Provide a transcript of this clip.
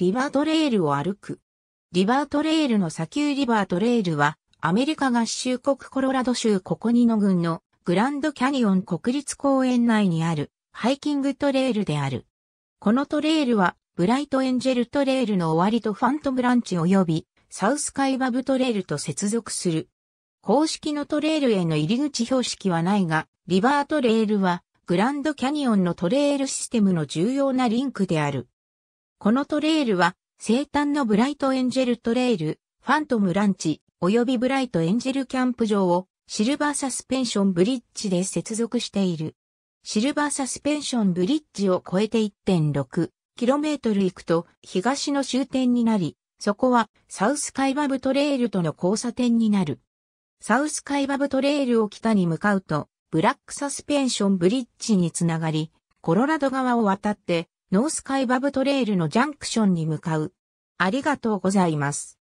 リバートレールを歩く。リバートレールの砂丘リバートレールは、アメリカ合衆国コロラド州ココニノ郡のグランドキャニオン国立公園内にあるハイキングトレールである。このトレールは、ブライトエンジェルトレールの終わりとファントブランチ及びサウスカイバブトレールと接続する。公式のトレールへの入り口標識はないが、リバートレールはグランドキャニオンのトレールシステムの重要なリンクである。このトレイルは、生誕のブライトエンジェルトレイル、ファントムランチ、及びブライトエンジェルキャンプ場を、シルバーサスペンションブリッジで接続している。シルバーサスペンションブリッジを越えて 1.6km 行くと東の終点になり、そこはサウスカイバブトレイルとの交差点になる。サウスカイバブトレイルを北に向かうと、ブラックサスペンションブリッジにつながり、コロラド川を渡ってノースカイバブトレイルのジャンクションに向かう。ありがとうございます。